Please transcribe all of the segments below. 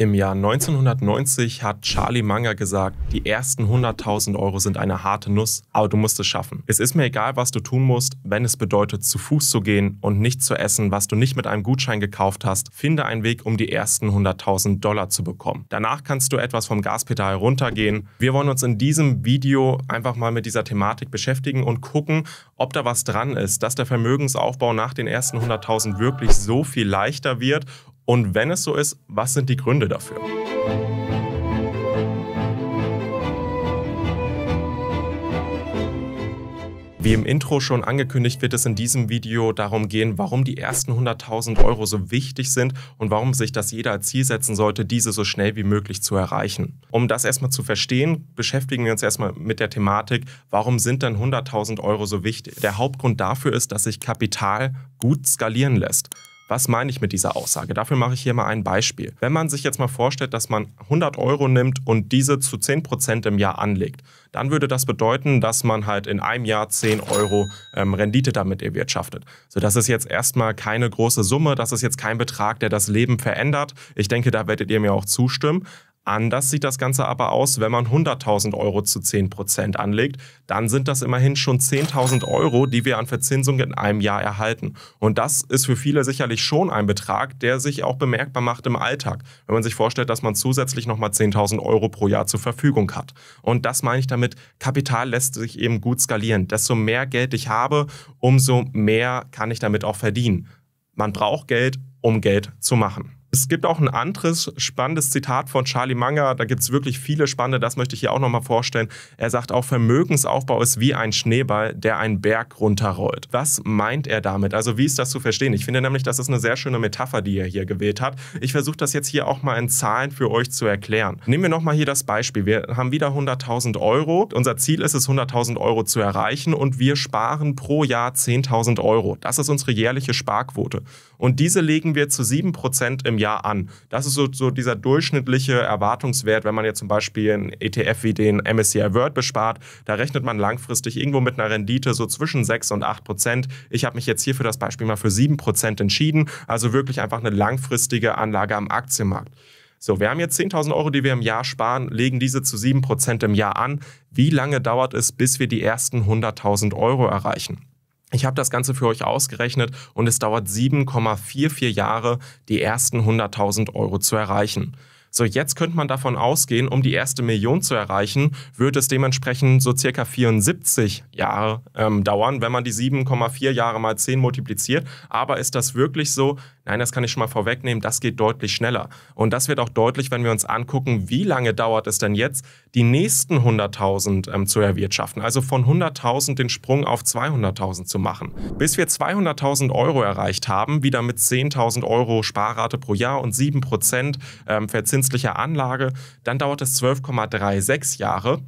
Im Jahr 1990 hat Charlie Munger gesagt, die ersten 100.000 Euro sind eine harte Nuss, aber du musst es schaffen. Es ist mir egal, was du tun musst, wenn es bedeutet, zu Fuß zu gehen und nicht zu essen, was du nicht mit einem Gutschein gekauft hast. Finde einen Weg, um die ersten 100.000 Dollar zu bekommen. Danach kannst du etwas vom Gaspedal runtergehen. Wir wollen uns in diesem Video einfach mal mit dieser Thematik beschäftigen und gucken, ob da was dran ist, dass der Vermögensaufbau nach den ersten 100.000 wirklich so viel leichter wird und wenn es so ist, was sind die Gründe dafür? Wie im Intro schon angekündigt, wird es in diesem Video darum gehen, warum die ersten 100.000 Euro so wichtig sind und warum sich das jeder als Ziel setzen sollte, diese so schnell wie möglich zu erreichen. Um das erstmal zu verstehen, beschäftigen wir uns erstmal mit der Thematik, warum sind dann 100.000 Euro so wichtig? Der Hauptgrund dafür ist, dass sich Kapital gut skalieren lässt. Was meine ich mit dieser Aussage? Dafür mache ich hier mal ein Beispiel. Wenn man sich jetzt mal vorstellt, dass man 100 Euro nimmt und diese zu 10% im Jahr anlegt, dann würde das bedeuten, dass man halt in einem Jahr 10 Euro ähm, Rendite damit erwirtschaftet. So, das ist jetzt erstmal keine große Summe, das ist jetzt kein Betrag, der das Leben verändert. Ich denke, da werdet ihr mir auch zustimmen. Anders sieht das Ganze aber aus, wenn man 100.000 Euro zu 10% anlegt. Dann sind das immerhin schon 10.000 Euro, die wir an Verzinsung in einem Jahr erhalten. Und das ist für viele sicherlich schon ein Betrag, der sich auch bemerkbar macht im Alltag, wenn man sich vorstellt, dass man zusätzlich nochmal 10.000 Euro pro Jahr zur Verfügung hat. Und das meine ich damit, Kapital lässt sich eben gut skalieren. Desto mehr Geld ich habe, umso mehr kann ich damit auch verdienen. Man braucht Geld, um Geld zu machen. Es gibt auch ein anderes spannendes Zitat von Charlie Munger. Da gibt es wirklich viele spannende, das möchte ich hier auch nochmal vorstellen. Er sagt auch, Vermögensaufbau ist wie ein Schneeball, der einen Berg runterrollt. Was meint er damit? Also wie ist das zu verstehen? Ich finde nämlich, das ist eine sehr schöne Metapher, die er hier gewählt hat. Ich versuche das jetzt hier auch mal in Zahlen für euch zu erklären. Nehmen wir nochmal hier das Beispiel. Wir haben wieder 100.000 Euro. Unser Ziel ist es, 100.000 Euro zu erreichen und wir sparen pro Jahr 10.000 Euro. Das ist unsere jährliche Sparquote. Und diese legen wir zu 7% im Jahr an. Das ist so, so dieser durchschnittliche Erwartungswert, wenn man jetzt zum Beispiel einen ETF wie den MSCI World bespart. Da rechnet man langfristig irgendwo mit einer Rendite so zwischen 6 und 8 Prozent. Ich habe mich jetzt hier für das Beispiel mal für 7 Prozent entschieden. Also wirklich einfach eine langfristige Anlage am Aktienmarkt. So, wir haben jetzt 10.000 Euro, die wir im Jahr sparen, legen diese zu 7% im Jahr an. Wie lange dauert es, bis wir die ersten 100.000 Euro erreichen? Ich habe das Ganze für euch ausgerechnet und es dauert 7,44 Jahre, die ersten 100.000 Euro zu erreichen. So, jetzt könnte man davon ausgehen, um die erste Million zu erreichen, würde es dementsprechend so circa 74 Jahre ähm, dauern, wenn man die 7,4 Jahre mal 10 multipliziert. Aber ist das wirklich so? Nein, das kann ich schon mal vorwegnehmen, das geht deutlich schneller. Und das wird auch deutlich, wenn wir uns angucken, wie lange dauert es denn jetzt, die nächsten 100.000 ähm, zu erwirtschaften. Also von 100.000 den Sprung auf 200.000 zu machen. Bis wir 200.000 Euro erreicht haben, wieder mit 10.000 Euro Sparrate pro Jahr und 7% ähm, Verzins zinslicher Anlage, dann dauert es 12,36 Jahre.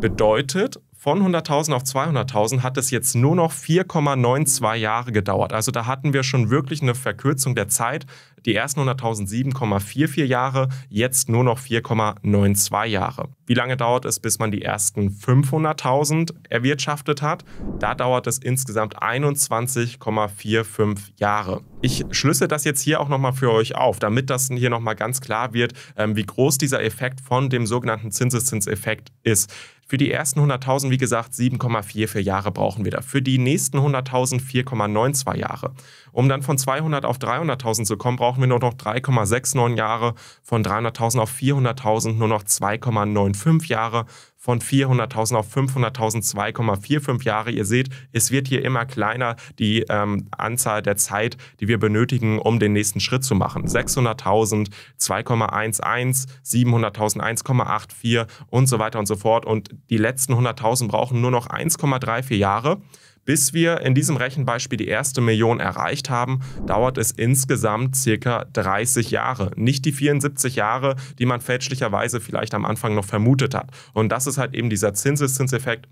Bedeutet, von 100.000 auf 200.000 hat es jetzt nur noch 4,92 Jahre gedauert. Also da hatten wir schon wirklich eine Verkürzung der Zeit. Die ersten 100.000 7,44 Jahre, jetzt nur noch 4,92 Jahre. Wie lange dauert es, bis man die ersten 500.000 erwirtschaftet hat? Da dauert es insgesamt 21,45 Jahre. Ich schlüssel das jetzt hier auch nochmal für euch auf, damit das hier nochmal ganz klar wird, ähm, wie groß dieser Effekt von dem sogenannten Zinseszinseffekt ist. Für die ersten 100.000, wie gesagt, 7,44 Jahre brauchen wir da. Für die nächsten 100.000 4,92 Jahre. Um dann von 200 auf 300.000 zu kommen, brauchen brauchen wir nur noch 3,69 Jahre, von 300.000 auf 400.000 nur noch 2,95 Jahre, von 400.000 auf 500.000 2,45 Jahre. Ihr seht, es wird hier immer kleiner, die ähm, Anzahl der Zeit, die wir benötigen, um den nächsten Schritt zu machen. 600.000, 2,11, 700.000, 1,84 und so weiter und so fort. Und die letzten 100.000 brauchen nur noch 1,34 Jahre. Bis wir in diesem Rechenbeispiel die erste Million erreicht haben, dauert es insgesamt circa 30 Jahre. Nicht die 74 Jahre, die man fälschlicherweise vielleicht am Anfang noch vermutet hat. Und das ist halt eben dieser Zinseszinseffekt,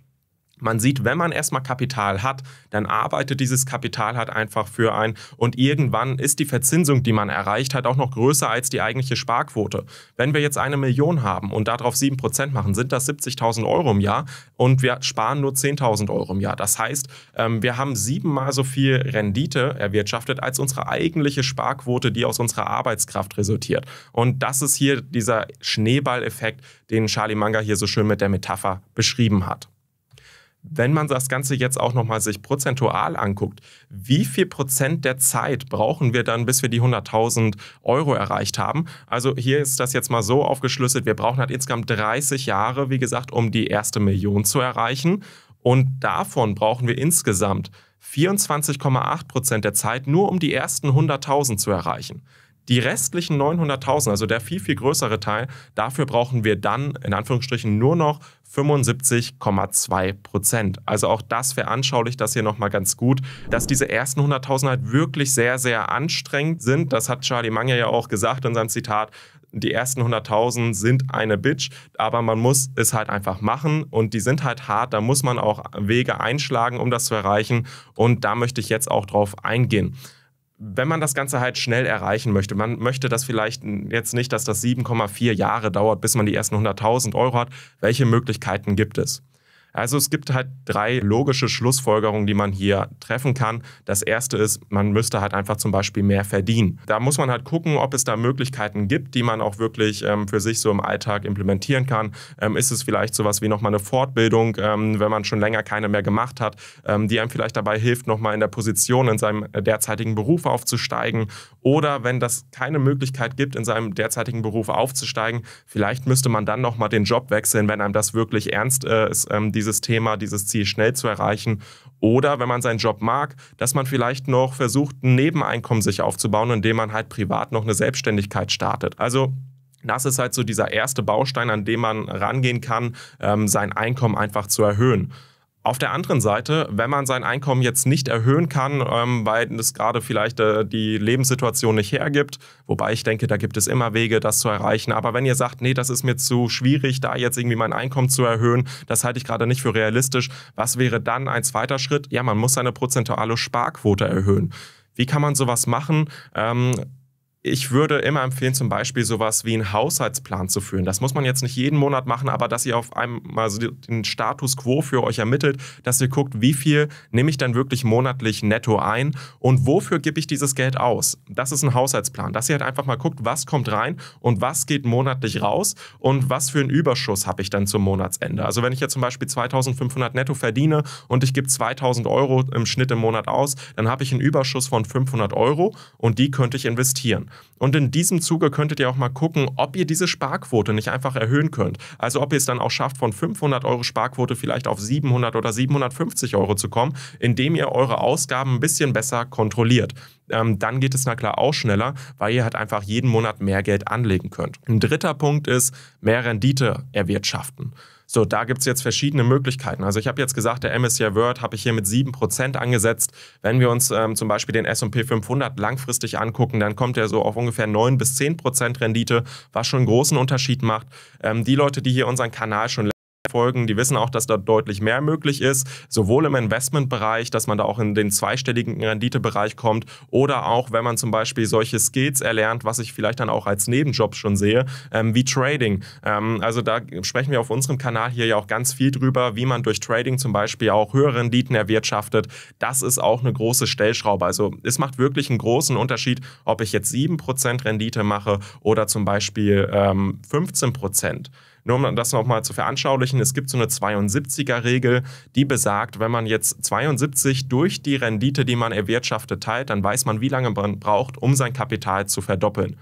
man sieht, wenn man erstmal Kapital hat, dann arbeitet dieses Kapital halt einfach für einen. und irgendwann ist die Verzinsung, die man erreicht hat, auch noch größer als die eigentliche Sparquote. Wenn wir jetzt eine Million haben und darauf 7% machen, sind das 70.000 Euro im Jahr und wir sparen nur 10.000 Euro im Jahr. Das heißt, ähm, wir haben siebenmal so viel Rendite erwirtschaftet als unsere eigentliche Sparquote, die aus unserer Arbeitskraft resultiert. Und das ist hier dieser Schneeballeffekt, den Charlie Manga hier so schön mit der Metapher beschrieben hat wenn man das Ganze jetzt auch nochmal sich prozentual anguckt, wie viel Prozent der Zeit brauchen wir dann, bis wir die 100.000 Euro erreicht haben? Also hier ist das jetzt mal so aufgeschlüsselt, wir brauchen halt insgesamt 30 Jahre, wie gesagt, um die erste Million zu erreichen. Und davon brauchen wir insgesamt 24,8 Prozent der Zeit nur, um die ersten 100.000 zu erreichen. Die restlichen 900.000, also der viel, viel größere Teil, dafür brauchen wir dann in Anführungsstrichen nur noch 75,2 Prozent. Also auch das veranschaulicht das hier nochmal ganz gut, dass diese ersten 100.000 halt wirklich sehr, sehr anstrengend sind. Das hat Charlie Manger ja auch gesagt in seinem Zitat. Die ersten 100.000 sind eine Bitch, aber man muss es halt einfach machen und die sind halt hart. Da muss man auch Wege einschlagen, um das zu erreichen. Und da möchte ich jetzt auch drauf eingehen wenn man das Ganze halt schnell erreichen möchte, man möchte das vielleicht jetzt nicht, dass das 7,4 Jahre dauert, bis man die ersten 100.000 Euro hat, welche Möglichkeiten gibt es? Also es gibt halt drei logische Schlussfolgerungen, die man hier treffen kann. Das erste ist, man müsste halt einfach zum Beispiel mehr verdienen. Da muss man halt gucken, ob es da Möglichkeiten gibt, die man auch wirklich ähm, für sich so im Alltag implementieren kann. Ähm, ist es vielleicht sowas wie nochmal eine Fortbildung, ähm, wenn man schon länger keine mehr gemacht hat, ähm, die einem vielleicht dabei hilft, nochmal in der Position in seinem äh, derzeitigen Beruf aufzusteigen. Oder wenn das keine Möglichkeit gibt, in seinem derzeitigen Beruf aufzusteigen, vielleicht müsste man dann nochmal den Job wechseln, wenn einem das wirklich ernst äh, ist, ähm, die dieses Thema, dieses Ziel schnell zu erreichen. Oder wenn man seinen Job mag, dass man vielleicht noch versucht, ein Nebeneinkommen sich aufzubauen, indem man halt privat noch eine Selbstständigkeit startet. Also das ist halt so dieser erste Baustein, an dem man rangehen kann, ähm, sein Einkommen einfach zu erhöhen. Auf der anderen Seite, wenn man sein Einkommen jetzt nicht erhöhen kann, ähm, weil es gerade vielleicht äh, die Lebenssituation nicht hergibt, wobei ich denke, da gibt es immer Wege, das zu erreichen. Aber wenn ihr sagt, nee, das ist mir zu schwierig, da jetzt irgendwie mein Einkommen zu erhöhen, das halte ich gerade nicht für realistisch, was wäre dann ein zweiter Schritt? Ja, man muss seine prozentuale Sparquote erhöhen. Wie kann man sowas machen? Ähm, ich würde immer empfehlen, zum Beispiel sowas wie einen Haushaltsplan zu führen. Das muss man jetzt nicht jeden Monat machen, aber dass ihr auf einmal so den Status quo für euch ermittelt, dass ihr guckt, wie viel nehme ich dann wirklich monatlich netto ein und wofür gebe ich dieses Geld aus. Das ist ein Haushaltsplan, dass ihr halt einfach mal guckt, was kommt rein und was geht monatlich raus und was für einen Überschuss habe ich dann zum Monatsende. Also wenn ich jetzt zum Beispiel 2500 netto verdiene und ich gebe 2000 Euro im Schnitt im Monat aus, dann habe ich einen Überschuss von 500 Euro und die könnte ich investieren. Und in diesem Zuge könntet ihr auch mal gucken, ob ihr diese Sparquote nicht einfach erhöhen könnt. Also ob ihr es dann auch schafft, von 500 Euro Sparquote vielleicht auf 700 oder 750 Euro zu kommen, indem ihr eure Ausgaben ein bisschen besser kontrolliert. Ähm, dann geht es na klar auch schneller, weil ihr halt einfach jeden Monat mehr Geld anlegen könnt. Ein dritter Punkt ist, mehr Rendite erwirtschaften. So, da gibt es jetzt verschiedene Möglichkeiten. Also ich habe jetzt gesagt, der MSCI World habe ich hier mit 7% angesetzt. Wenn wir uns ähm, zum Beispiel den S&P 500 langfristig angucken, dann kommt er so auf ungefähr 9 bis 10% Rendite, was schon einen großen Unterschied macht. Ähm, die Leute, die hier unseren Kanal schon folgen, die wissen auch, dass da deutlich mehr möglich ist, sowohl im Investmentbereich, dass man da auch in den zweistelligen Renditebereich kommt oder auch, wenn man zum Beispiel solche Skills erlernt, was ich vielleicht dann auch als Nebenjob schon sehe, ähm, wie Trading. Ähm, also da sprechen wir auf unserem Kanal hier ja auch ganz viel drüber, wie man durch Trading zum Beispiel auch höhere Renditen erwirtschaftet. Das ist auch eine große Stellschraube. Also es macht wirklich einen großen Unterschied, ob ich jetzt 7% Rendite mache oder zum Beispiel ähm, 15%. Nur um das nochmal zu veranschaulichen, es gibt so eine 72er-Regel, die besagt, wenn man jetzt 72 durch die Rendite, die man erwirtschaftet, teilt, dann weiß man, wie lange man braucht, um sein Kapital zu verdoppeln.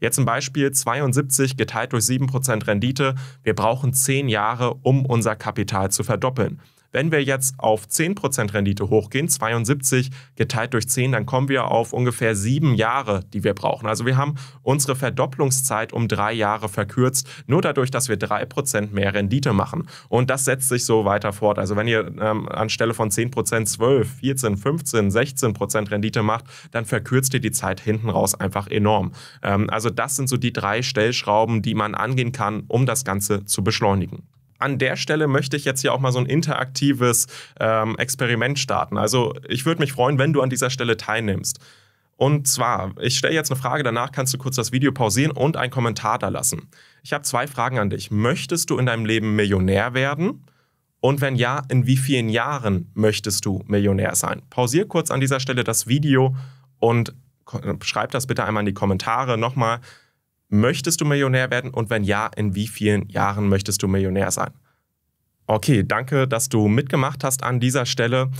Jetzt ein Beispiel 72 geteilt durch 7% Rendite. Wir brauchen 10 Jahre, um unser Kapital zu verdoppeln. Wenn wir jetzt auf 10% Rendite hochgehen, 72 geteilt durch 10, dann kommen wir auf ungefähr sieben Jahre, die wir brauchen. Also wir haben unsere Verdopplungszeit um drei Jahre verkürzt, nur dadurch, dass wir 3% mehr Rendite machen. Und das setzt sich so weiter fort. Also wenn ihr ähm, anstelle von 10% 12, 14, 15, 16% Rendite macht, dann verkürzt ihr die Zeit hinten raus einfach enorm. Ähm, also das sind so die drei Stellschrauben, die man angehen kann, um das Ganze zu beschleunigen an der Stelle möchte ich jetzt hier auch mal so ein interaktives ähm, Experiment starten. Also ich würde mich freuen, wenn du an dieser Stelle teilnimmst. Und zwar, ich stelle jetzt eine Frage, danach kannst du kurz das Video pausieren und einen Kommentar da lassen. Ich habe zwei Fragen an dich. Möchtest du in deinem Leben Millionär werden? Und wenn ja, in wie vielen Jahren möchtest du Millionär sein? Pausier kurz an dieser Stelle das Video und schreib das bitte einmal in die Kommentare. Nochmal, möchtest du Millionär werden und wenn ja, in wie vielen Jahren möchtest du Millionär sein? Okay, danke, dass du mitgemacht hast an dieser Stelle.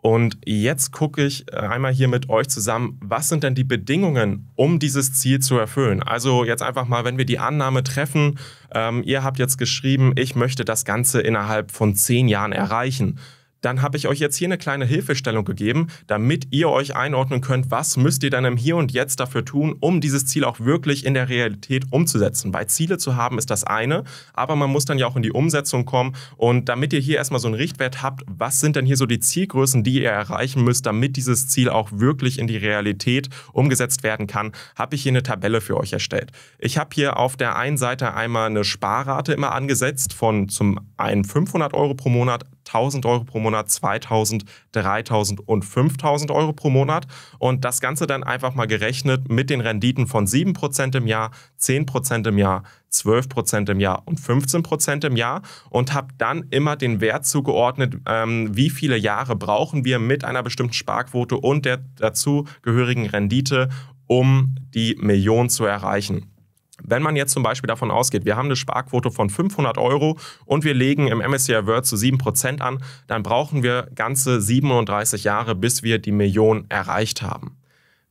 Und jetzt gucke ich äh, einmal hier mit euch zusammen, was sind denn die Bedingungen, um dieses Ziel zu erfüllen? Also jetzt einfach mal, wenn wir die Annahme treffen, ähm, ihr habt jetzt geschrieben, ich möchte das Ganze innerhalb von zehn Jahren erreichen dann habe ich euch jetzt hier eine kleine Hilfestellung gegeben, damit ihr euch einordnen könnt, was müsst ihr dann im Hier und Jetzt dafür tun, um dieses Ziel auch wirklich in der Realität umzusetzen. Weil Ziele zu haben ist das eine, aber man muss dann ja auch in die Umsetzung kommen. Und damit ihr hier erstmal so einen Richtwert habt, was sind denn hier so die Zielgrößen, die ihr erreichen müsst, damit dieses Ziel auch wirklich in die Realität umgesetzt werden kann, habe ich hier eine Tabelle für euch erstellt. Ich habe hier auf der einen Seite einmal eine Sparrate immer angesetzt von zum einen 500 Euro pro Monat 1000 Euro pro Monat, 2000, 3000 und 5000 Euro pro Monat. Und das Ganze dann einfach mal gerechnet mit den Renditen von 7% im Jahr, 10% im Jahr, 12% im Jahr und 15% im Jahr und habe dann immer den Wert zugeordnet, ähm, wie viele Jahre brauchen wir mit einer bestimmten Sparquote und der dazugehörigen Rendite, um die Million zu erreichen. Wenn man jetzt zum Beispiel davon ausgeht, wir haben eine Sparquote von 500 Euro und wir legen im MSCI World zu 7% an, dann brauchen wir ganze 37 Jahre, bis wir die Million erreicht haben.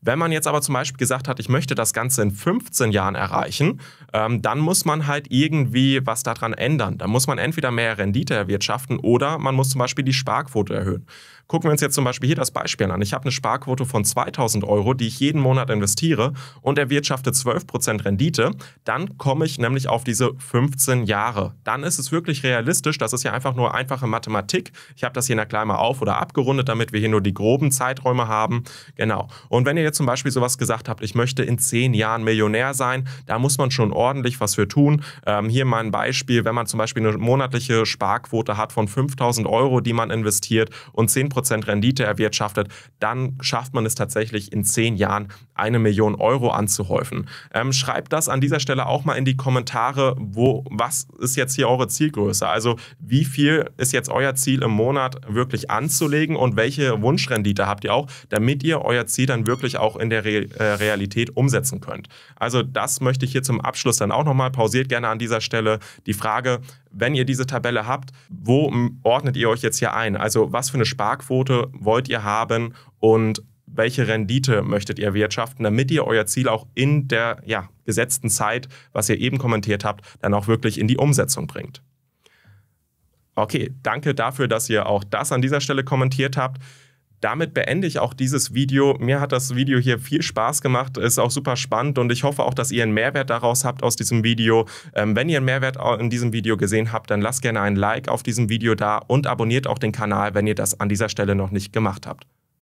Wenn man jetzt aber zum Beispiel gesagt hat, ich möchte das Ganze in 15 Jahren erreichen, ähm, dann muss man halt irgendwie was daran ändern. Da muss man entweder mehr Rendite erwirtschaften oder man muss zum Beispiel die Sparquote erhöhen. Gucken wir uns jetzt zum Beispiel hier das Beispiel an. Ich habe eine Sparquote von 2000 Euro, die ich jeden Monat investiere und erwirtschafte 12% Rendite. Dann komme ich nämlich auf diese 15 Jahre. Dann ist es wirklich realistisch. Das ist ja einfach nur einfache Mathematik. Ich habe das hier in der Klammer auf oder abgerundet, damit wir hier nur die groben Zeiträume haben. Genau. Und wenn ihr jetzt ihr zum Beispiel sowas gesagt habt, ich möchte in zehn Jahren Millionär sein, da muss man schon ordentlich was für tun. Ähm, hier mein Beispiel, wenn man zum Beispiel eine monatliche Sparquote hat von 5000 Euro, die man investiert und 10% Rendite erwirtschaftet, dann schafft man es tatsächlich in zehn Jahren eine Million Euro anzuhäufen. Ähm, schreibt das an dieser Stelle auch mal in die Kommentare, wo, was ist jetzt hier eure Zielgröße? Also wie viel ist jetzt euer Ziel im Monat wirklich anzulegen und welche Wunschrendite habt ihr auch, damit ihr euer Ziel dann wirklich auch in der Re äh, Realität umsetzen könnt. Also das möchte ich hier zum Abschluss dann auch nochmal. Pausiert gerne an dieser Stelle die Frage, wenn ihr diese Tabelle habt, wo ordnet ihr euch jetzt hier ein? Also was für eine Sparquote wollt ihr haben und welche Rendite möchtet ihr wirtschaften, damit ihr euer Ziel auch in der ja, gesetzten Zeit, was ihr eben kommentiert habt, dann auch wirklich in die Umsetzung bringt. Okay, danke dafür, dass ihr auch das an dieser Stelle kommentiert habt damit beende ich auch dieses Video. Mir hat das Video hier viel Spaß gemacht, ist auch super spannend und ich hoffe auch, dass ihr einen Mehrwert daraus habt aus diesem Video. Ähm, wenn ihr einen Mehrwert in diesem Video gesehen habt, dann lasst gerne ein Like auf diesem Video da und abonniert auch den Kanal, wenn ihr das an dieser Stelle noch nicht gemacht habt.